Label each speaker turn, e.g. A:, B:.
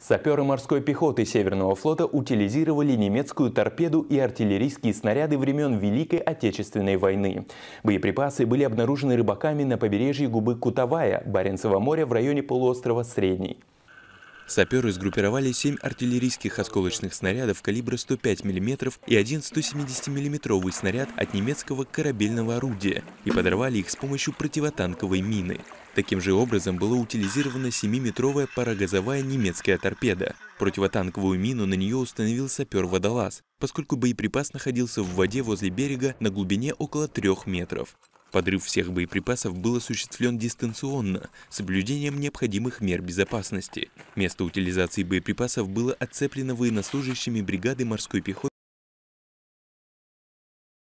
A: Саперы морской пехоты Северного флота утилизировали немецкую торпеду и артиллерийские снаряды времен Великой Отечественной войны. Боеприпасы были обнаружены рыбаками на побережье губы Кутавая, Баренцево моря в районе полуострова Средний. Саперы сгруппировали 7 артиллерийских осколочных снарядов калибра 105 мм и один 170 миллиметровый снаряд от немецкого корабельного орудия и подорвали их с помощью противотанковой мины. Таким же образом была утилизирована 7-метровая парогазовая немецкая торпеда. Противотанковую мину на нее установил сапер-водолаз, поскольку боеприпас находился в воде возле берега на глубине около 3 метров. Подрыв всех боеприпасов был осуществлен дистанционно, с соблюдением необходимых мер безопасности. Место утилизации боеприпасов было отцеплено военнослужащими бригады морской пехоты